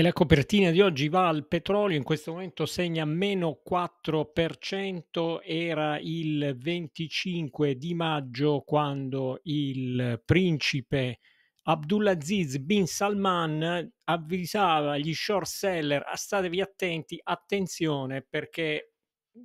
E la copertina di oggi va al petrolio, in questo momento segna meno 4%, era il 25 di maggio quando il principe Abdulaziz bin Salman avvisava gli short seller, ah, statevi attenti, attenzione perché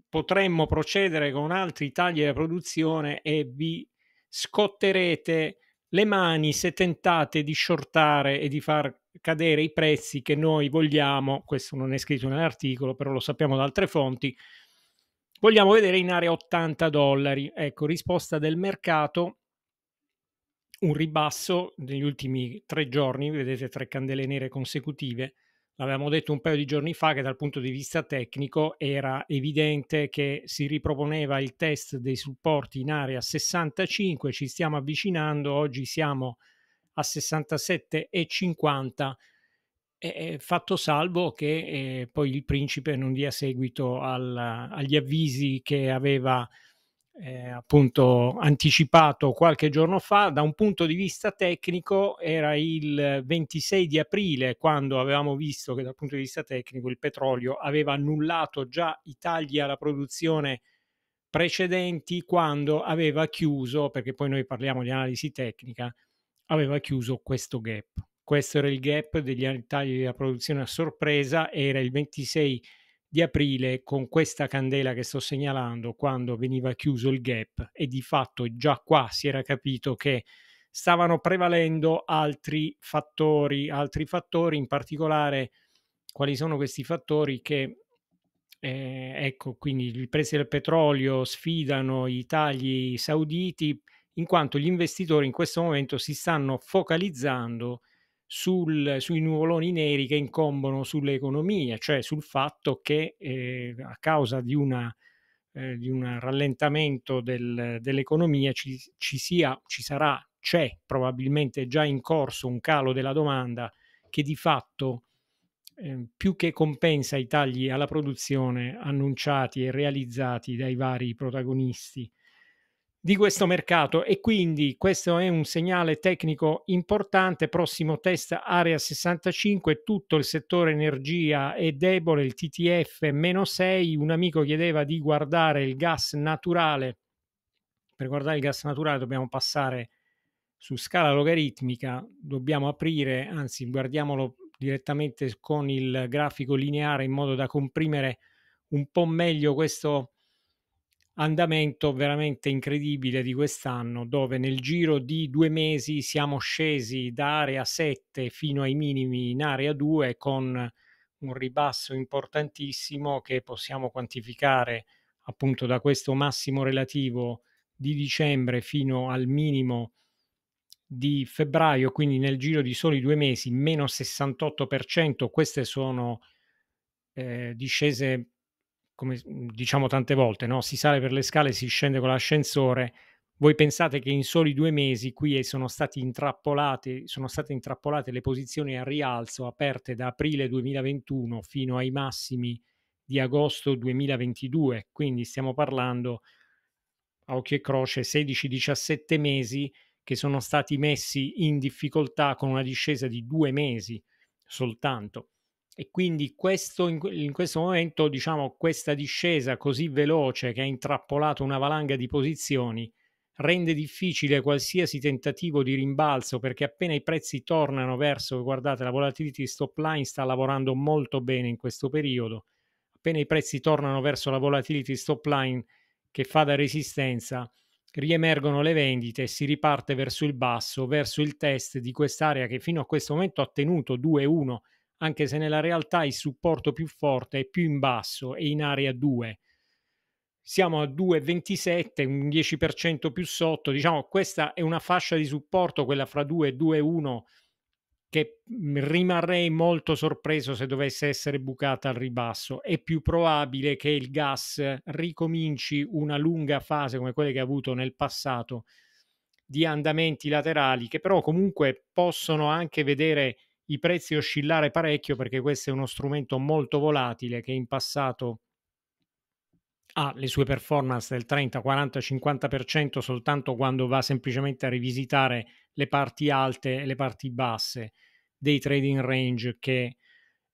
potremmo procedere con altri tagli della produzione e vi scotterete le mani se tentate di shortare e di far cadere i prezzi che noi vogliamo, questo non è scritto nell'articolo, però lo sappiamo da altre fonti, vogliamo vedere in area 80 dollari. Ecco, risposta del mercato, un ribasso negli ultimi tre giorni, vedete tre candele nere consecutive. L'avevamo detto un paio di giorni fa che dal punto di vista tecnico era evidente che si riproponeva il test dei supporti in area 65, ci stiamo avvicinando, oggi siamo a a 67,50 eh, fatto salvo che eh, poi il principe non dia seguito al, agli avvisi che aveva eh, appunto anticipato qualche giorno fa. Da un punto di vista tecnico era il 26 di aprile quando avevamo visto che dal punto di vista tecnico il petrolio aveva annullato già i tagli alla produzione precedenti quando aveva chiuso, perché poi noi parliamo di analisi tecnica, aveva chiuso questo gap. Questo era il gap degli anni tagli della produzione a sorpresa, era il 26 di aprile con questa candela che sto segnalando quando veniva chiuso il gap e di fatto già qua si era capito che stavano prevalendo altri fattori, altri fattori in particolare quali sono questi fattori che eh, ecco, quindi i prezzi del petrolio sfidano i tagli sauditi, in quanto gli investitori in questo momento si stanno focalizzando sul, sui nuvoloni neri che incombono sull'economia, cioè sul fatto che eh, a causa di, una, eh, di un rallentamento del, dell'economia ci, ci, sia, ci sarà, c'è probabilmente già in corso un calo della domanda che di fatto ehm, più che compensa i tagli alla produzione annunciati e realizzati dai vari protagonisti di questo mercato e quindi questo è un segnale tecnico importante, prossimo test area 65, tutto il settore energia è debole, il TTF meno 6, un amico chiedeva di guardare il gas naturale, per guardare il gas naturale dobbiamo passare su scala logaritmica, dobbiamo aprire, anzi guardiamolo direttamente con il grafico lineare in modo da comprimere un po' meglio questo andamento veramente incredibile di quest'anno, dove nel giro di due mesi siamo scesi da area 7 fino ai minimi in area 2 con un ribasso importantissimo che possiamo quantificare appunto da questo massimo relativo di dicembre fino al minimo di febbraio, quindi nel giro di soli due mesi, meno 68%, queste sono eh, discese come mm, diciamo tante volte, no? si sale per le scale, si scende con l'ascensore. Voi pensate che in soli due mesi qui sono, stati intrappolati, sono state intrappolate le posizioni a rialzo aperte da aprile 2021 fino ai massimi di agosto 2022, quindi stiamo parlando a occhio e croce 16-17 mesi che sono stati messi in difficoltà con una discesa di due mesi soltanto e quindi questo, in, questo momento diciamo questa discesa così veloce che ha intrappolato una valanga di posizioni rende difficile qualsiasi tentativo di rimbalzo perché appena i prezzi tornano verso guardate la volatility stop line sta lavorando molto bene in questo periodo appena i prezzi tornano verso la volatility stop line che fa da resistenza riemergono le vendite e si riparte verso il basso verso il test di quest'area che fino a questo momento ha tenuto 2-1 anche se nella realtà il supporto più forte è più in basso e in area 2. Siamo a 2,27, un 10% più sotto. Diciamo, questa è una fascia di supporto, quella fra 2 e 2,1, che mm, rimarrei molto sorpreso se dovesse essere bucata al ribasso. È più probabile che il gas ricominci una lunga fase come quella che ha avuto nel passato di andamenti laterali, che però comunque possono anche vedere i prezzi oscillare parecchio perché questo è uno strumento molto volatile che in passato ha le sue performance del 30, 40, 50% soltanto quando va semplicemente a rivisitare le parti alte e le parti basse dei trading range che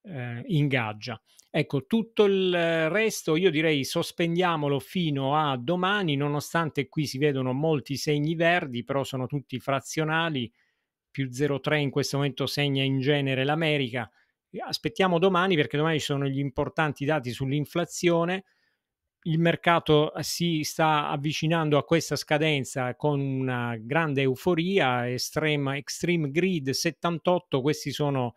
eh, ingaggia. Ecco, tutto il resto io direi sospendiamolo fino a domani, nonostante qui si vedono molti segni verdi, però sono tutti frazionali più 0,3 in questo momento segna in genere l'America. Aspettiamo domani perché domani ci sono gli importanti dati sull'inflazione. Il mercato si sta avvicinando a questa scadenza con una grande euforia, Extreme, extreme Grid 78, questi sono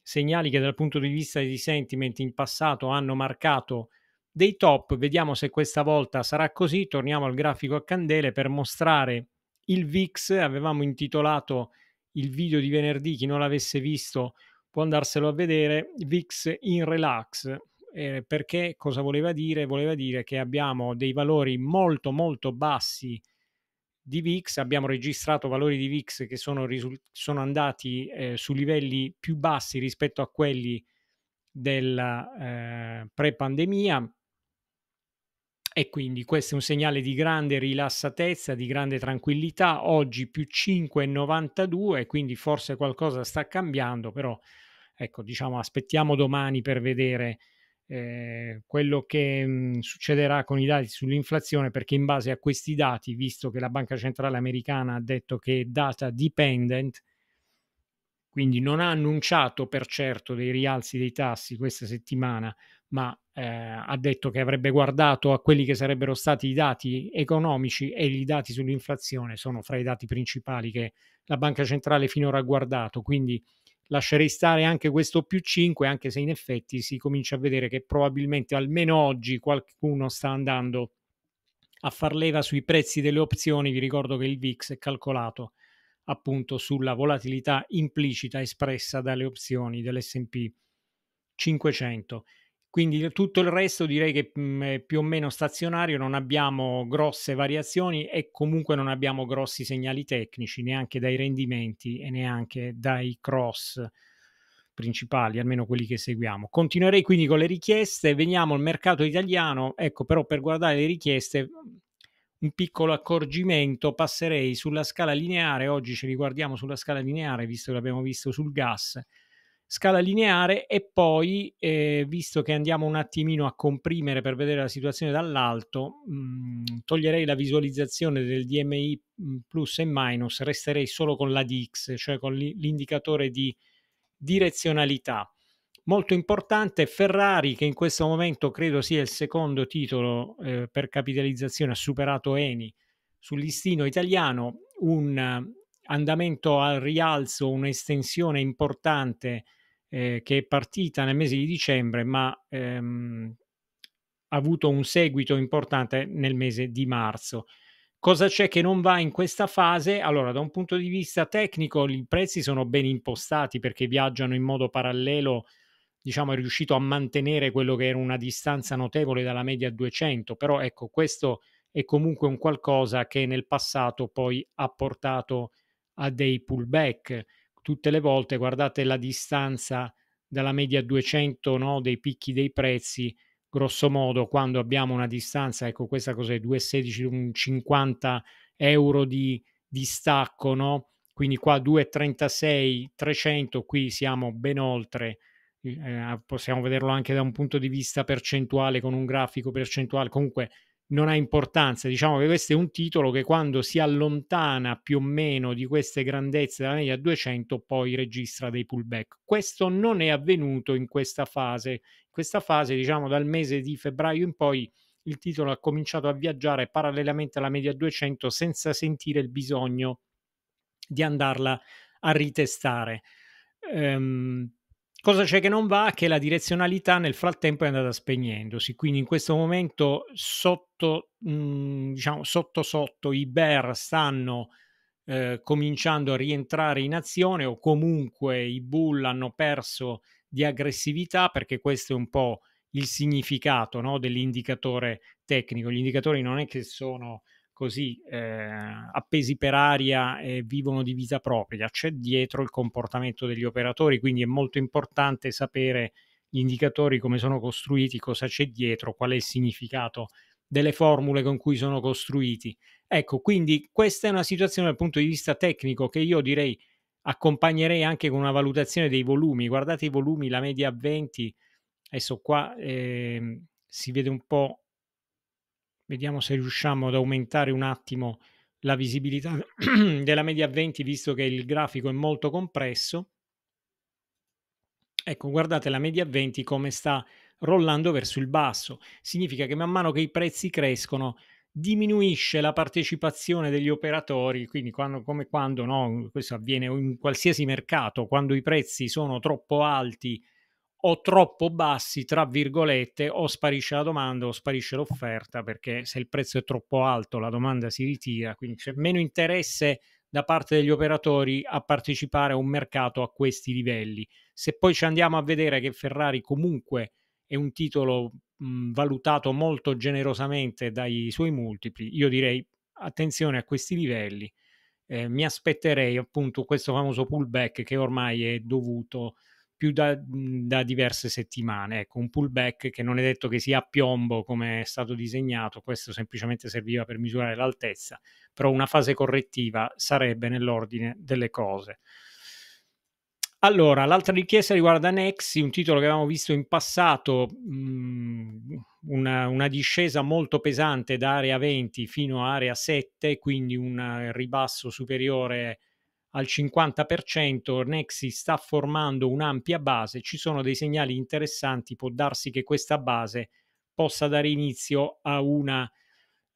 segnali che dal punto di vista di sentiment in passato hanno marcato dei top. Vediamo se questa volta sarà così. Torniamo al grafico a candele per mostrare il VIX. Avevamo intitolato il video di venerdì, chi non l'avesse visto può andarselo a vedere, VIX in relax, eh, perché cosa voleva dire? Voleva dire che abbiamo dei valori molto molto bassi di VIX, abbiamo registrato valori di VIX che sono, risul- sono andati eh, su livelli più bassi rispetto a quelli della eh, pre-pandemia, e quindi questo è un segnale di grande rilassatezza, di grande tranquillità, oggi più 5,92, quindi forse qualcosa sta cambiando, però ecco, diciamo aspettiamo domani per vedere eh, quello che mh, mm, succederà con i dati sull'inflazione, perché in base a questi dati, visto che la Banca Centrale Americana ha detto che è data dependent, quindi non ha annunciato per certo dei rialzi dei tassi questa settimana, ma eh, ha detto che avrebbe guardato a quelli che sarebbero stati i dati economici e i dati sull'inflazione sono fra i dati principali che la banca centrale finora ha guardato, quindi lascerei stare anche questo più 5, anche se in effetti si comincia a vedere che probabilmente almeno oggi qualcuno sta andando a far leva sui prezzi delle opzioni. Vi ricordo che il VIX è calcolato appunto sulla volatilità implicita espressa dalle opzioni dell'SP 500. Quindi tutto il resto direi che mh, mhmm, più o meno stazionario, non abbiamo grosse variazioni e comunque non abbiamo grossi segnali tecnici neanche dai rendimenti e neanche dai cross principali, almeno quelli che seguiamo. Continuerei quindi con le richieste, veniamo al mercato italiano, ecco però per guardare le richieste un piccolo accorgimento, passerei sulla scala lineare, oggi ci riguardiamo sulla scala lineare visto che l'abbiamo visto sul gas scala lineare e poi, eh, visto che andiamo un attimino a comprimere per vedere la situazione dall'alto, mh, mm, toglierei la visualizzazione del DMI mm, plus e minus, resterei solo con la DX, cioè con l'indicatore di direzionalità. Molto importante Ferrari che in questo momento credo sia il secondo titolo eh, per capitalizzazione, ha superato Eni sul listino italiano, un andamento al rialzo, un'estensione importante eh, che è partita nel mese di dicembre, ma ehm, ha avuto un seguito importante nel mese di marzo. Cosa c'è che non va in questa fase? Allora, da un punto di vista tecnico, i prezzi sono ben impostati perché viaggiano in modo parallelo, diciamo, è riuscito a mantenere quello che era una distanza notevole dalla media 200, però ecco, questo è comunque un qualcosa che nel passato poi ha portato a dei pullback tutte le volte, guardate la distanza dalla media 200 no, dei picchi dei prezzi, grosso modo quando abbiamo una distanza, ecco questa cos'è, 2,16, 50 euro di distacco, no? quindi qua 2,36, 300, qui siamo ben oltre, eh, eh, possiamo vederlo anche da un punto di vista percentuale, con un grafico percentuale, comunque non ha importanza. Diciamo che questo è un titolo che quando si allontana più o meno di queste grandezze della media 200 poi registra dei pullback. Questo non è avvenuto in questa fase. In questa fase, diciamo dal mese di febbraio in poi, il titolo ha cominciato a viaggiare parallelamente alla media 200 senza sentire il bisogno di andarla a ritestare. Um, Cosa c'è che non va? Che la direzionalità nel frattempo è andata spegnendosi, quindi in questo momento sotto, mh, mm, diciamo, sotto, sotto i bear stanno eh, cominciando a rientrare in azione o comunque i bull hanno perso di aggressività perché questo è un po' il significato no, dell'indicatore tecnico. Gli indicatori non è che sono così eh, appesi per aria e vivono di vita propria, c'è dietro il comportamento degli operatori, quindi è molto importante sapere gli indicatori come sono costruiti, cosa c'è dietro, qual è il significato delle formule con cui sono costruiti. Ecco, quindi questa è una situazione dal punto di vista tecnico che io direi accompagnerei anche con una valutazione dei volumi. Guardate i volumi, la media a 20, adesso qua eh, si vede un po' Vediamo se riusciamo ad aumentare un attimo la visibilità della media 20 visto che il grafico è molto compresso. Ecco, guardate la media 20 come sta rollando verso il basso. Significa che man mano che i prezzi crescono diminuisce la partecipazione degli operatori, quindi quando, come quando, no, questo avviene in qualsiasi mercato, quando i prezzi sono troppo alti o troppo bassi, tra virgolette, o sparisce la domanda o sparisce l'offerta, perché se il prezzo è troppo alto la domanda si ritira, quindi c'è meno interesse da parte degli operatori a partecipare a un mercato a questi livelli. Se poi ci andiamo a vedere che Ferrari comunque è un titolo mh, valutato molto generosamente dai suoi multipli, io direi attenzione a questi livelli. Eh, mi aspetterei appunto questo famoso pullback che ormai è dovuto più da, mhmm, da, diverse settimane. Ecco, un pullback che non è detto che sia a piombo come è stato disegnato, questo semplicemente serviva per misurare l'altezza, però una fase correttiva sarebbe nell'ordine delle cose. Allora, l'altra richiesta riguarda Nexi, un titolo che avevamo visto in passato, mh, mhmm, una, una, discesa molto pesante da area 20 fino a area 7, quindi un ribasso superiore al 50%, Nexi sta formando un'ampia base, ci sono dei segnali interessanti, può darsi che questa base possa dare inizio a una,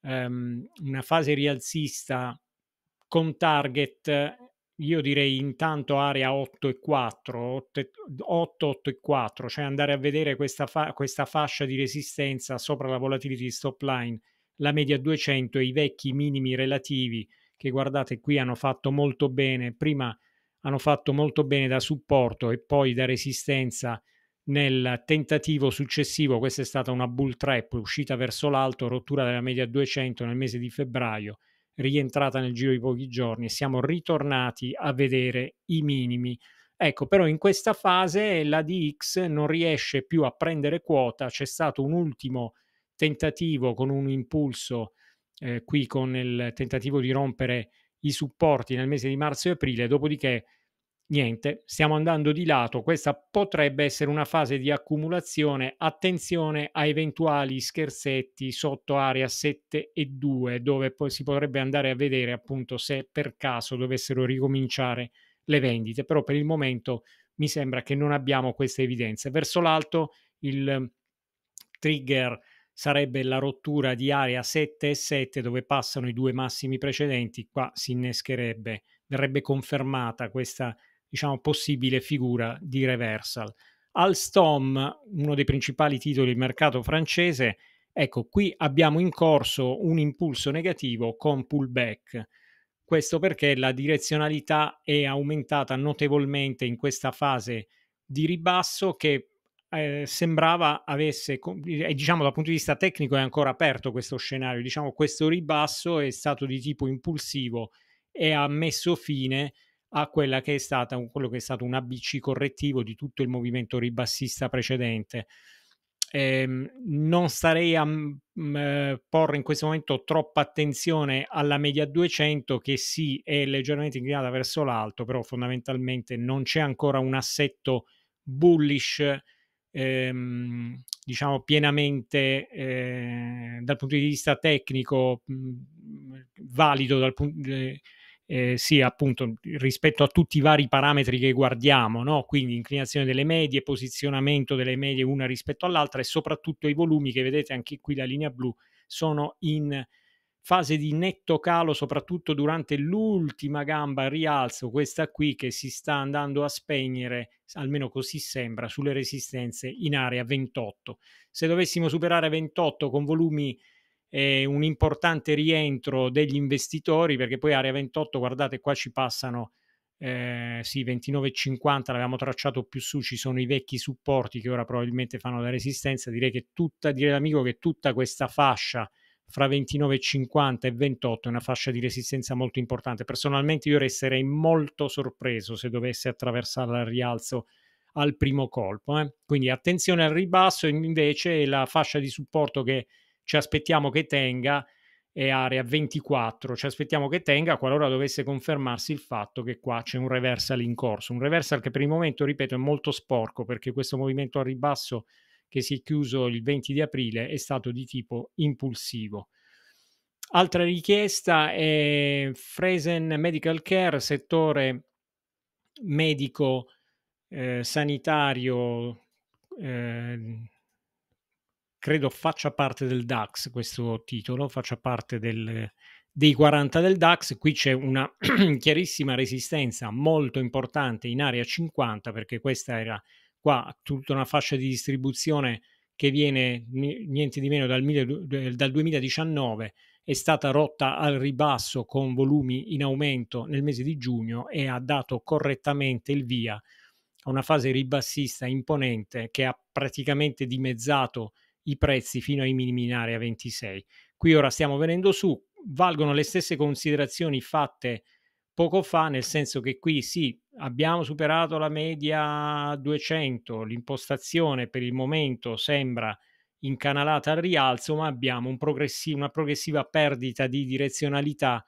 um, una fase rialzista con target, io direi intanto area 8 e 4, 8, 8, 8 e 4, cioè andare a vedere questa, fa- questa fascia di resistenza sopra la volatility stop line, la media 200 e i vecchi minimi relativi che guardate qui hanno fatto molto bene, prima hanno fatto molto bene da supporto e poi da resistenza nel tentativo successivo, questa è stata una bull trap, uscita verso l'alto, rottura della media 200 nel mese di febbraio, rientrata nel giro di pochi giorni e siamo ritornati a vedere i minimi. Ecco, però in questa fase la DX non riesce più a prendere quota, c'è stato un ultimo tentativo con un impulso eh, qui con il tentativo di rompere i supporti nel mese di marzo e aprile, dopodiché niente, stiamo andando di lato, questa potrebbe essere una fase di accumulazione, attenzione a eventuali scherzetti sotto area 7 e 2 dove poi si potrebbe andare a vedere appunto se per caso dovessero ricominciare le vendite, però per il momento mi sembra che non abbiamo queste evidenze. Verso l'alto il trigger sarebbe la rottura di area 7 e 7 dove passano i due massimi precedenti, qua si innescherebbe, verrebbe confermata questa diciamo, possibile figura di reversal. Alstom, uno dei principali titoli del mercato francese, ecco qui abbiamo in corso un impulso negativo con pullback. Questo perché la direzionalità è aumentata notevolmente in questa fase di ribasso che eh, sembrava avesse, e diciamo dal punto di vista tecnico è ancora aperto questo scenario, diciamo questo ribasso è stato di tipo impulsivo e ha messo fine a quella che è stata, quello che è stato un ABC correttivo di tutto il movimento ribassista precedente. Eh, non starei a mh, porre in questo momento troppa attenzione alla media 200 che sì è leggermente inclinata verso l'alto, però fondamentalmente non c'è ancora un assetto bullish ehm, diciamo pienamente eh, dal punto di vista tecnico mh, mm, valido dal punto eh, eh, sì, appunto, rispetto a tutti i vari parametri che guardiamo, no? quindi inclinazione delle medie, posizionamento delle medie una rispetto all'altra e soprattutto i volumi che vedete anche qui la linea blu sono in fase di netto calo soprattutto durante l'ultima gamba rialzo, questa qui che si sta andando a spegnere, almeno così sembra, sulle resistenze in area 28. Se dovessimo superare 28 con volumi eh, un importante rientro degli investitori, perché poi area 28, guardate qua ci passano eh, sì, 29,50 l'abbiamo tracciato più su, ci sono i vecchi supporti che ora probabilmente fanno la resistenza, direi che tutta, direi l'amico che tutta questa fascia fra 29,50 e 28 è una fascia di resistenza molto importante. Personalmente io resterei molto sorpreso se dovesse attraversare al rialzo al primo colpo. Eh. Quindi attenzione al ribasso, invece la fascia di supporto che ci aspettiamo che tenga è area 24, ci aspettiamo che tenga qualora dovesse confermarsi il fatto che qua c'è un reversal in corso, un reversal che per il momento, ripeto, è molto sporco perché questo movimento al ribasso che si è chiuso il 20 di aprile è stato di tipo impulsivo. Altra richiesta è Fresen Medical Care, settore medico eh, sanitario, eh, credo faccia parte del DAX questo titolo, faccia parte del, dei 40 del DAX, qui c'è una chiarissima resistenza molto importante in area 50 perché questa era qua tutta una fascia di distribuzione che viene niente di meno dal, dal 2019 è stata rotta al ribasso con volumi in aumento nel mese di giugno e ha dato correttamente il via a una fase ribassista imponente che ha praticamente dimezzato i prezzi fino ai minimi in area 26. Qui ora stiamo venendo su, valgono le stesse considerazioni fatte poco fa, nel senso che qui sì, abbiamo superato la media 200, l'impostazione per il momento sembra incanalata al rialzo, ma abbiamo un progressi- una progressiva perdita di direzionalità.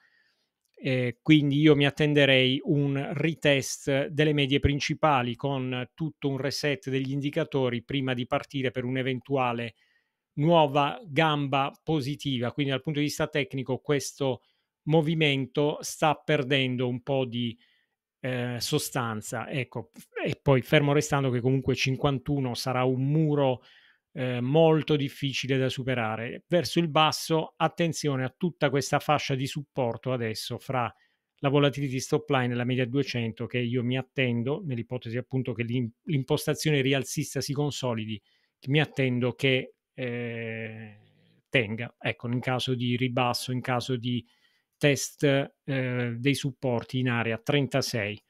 Eh, quindi io mi attenderei un retest delle medie principali con tutto un reset degli indicatori prima di partire per un'eventuale nuova gamba positiva. Quindi dal punto di vista tecnico questo movimento sta perdendo un po' di eh, sostanza. Ecco, e poi fermo restando che comunque 51 sarà un muro eh, molto difficile da superare. Verso il basso, attenzione a tutta questa fascia di supporto adesso fra la volatility stop line e la media 200 che io mi attendo, nell'ipotesi appunto che l'impostazione rialzista si consolidi, mi attendo che eh, tenga, ecco, in caso di ribasso, in caso di test eh, dei supporti in area 36.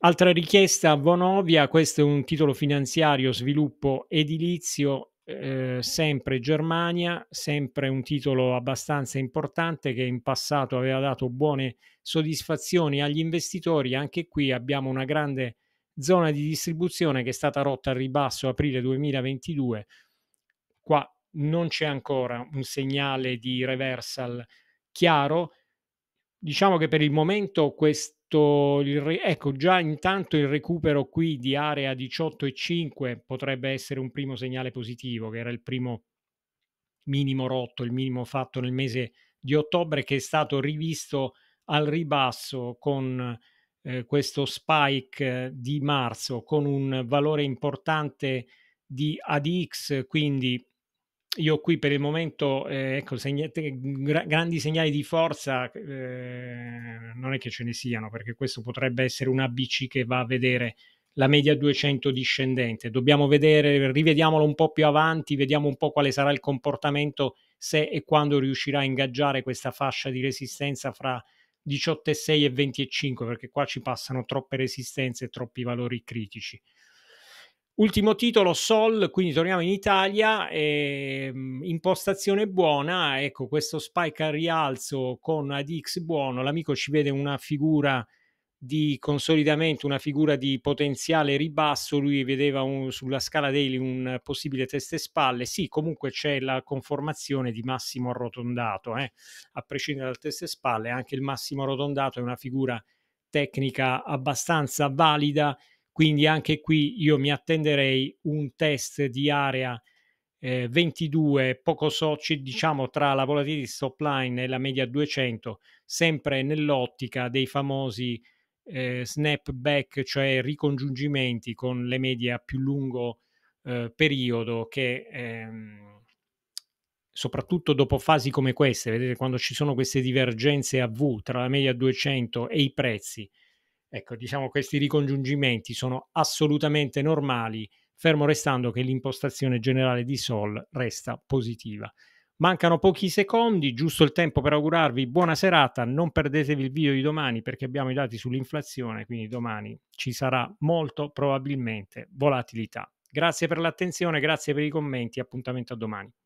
Altra richiesta, Vonovia, questo è un titolo finanziario, sviluppo edilizio, eh, sempre Germania, sempre un titolo abbastanza importante che in passato aveva dato buone soddisfazioni agli investitori. Anche qui abbiamo una grande zona di distribuzione che è stata rotta al ribasso aprile 2022. Qua non c'è ancora un segnale di reversal chiaro. Diciamo che per il momento questo, ecco già intanto il recupero qui di area 18 e 5 potrebbe essere un primo segnale positivo, che era il primo minimo rotto, il minimo fatto nel mese di ottobre che è stato rivisto al ribasso con eh, questo spike eh, di marzo con un valore importante di ADX, quindi io qui per il momento, eh, ecco, segna- gra- grandi segnali di forza eh, non è che ce ne siano, perché questo potrebbe essere un ABC che va a vedere la media 200 discendente. Dobbiamo vedere, rivediamolo un po' più avanti, vediamo un po' quale sarà il comportamento se e quando riuscirà a ingaggiare questa fascia di resistenza fra 18,6 e 20,5, perché qua ci passano troppe resistenze e troppi valori critici. Ultimo titolo, Sol, quindi torniamo in Italia, e, ehm, impostazione buona, ecco questo spike al rialzo con ADX buono, l'amico ci vede una figura di consolidamento, una figura di potenziale ribasso, lui vedeva un, sulla scala daily un possibile testa e spalle, sì comunque c'è la conformazione di massimo arrotondato, eh. a prescindere dal testa e spalle, anche il massimo arrotondato è una figura tecnica abbastanza valida quindi anche qui io mi attenderei un test di area eh, 22, poco so, diciamo tra la volatilità di stop line e la media 200, sempre nell'ottica dei famosi eh, snapback, cioè ricongiungimenti con le medie a più lungo eh, periodo che ehm, soprattutto dopo fasi come queste, vedete quando ci sono queste divergenze a V tra la media 200 e i prezzi, Ecco, diciamo questi ricongiungimenti sono assolutamente normali, fermo restando che l'impostazione generale di Sol resta positiva. Mancano pochi secondi, giusto il tempo per augurarvi buona serata, non perdetevi il video di domani perché abbiamo i dati sull'inflazione, quindi domani ci sarà molto probabilmente volatilità. Grazie per l'attenzione, grazie per i commenti, appuntamento a domani.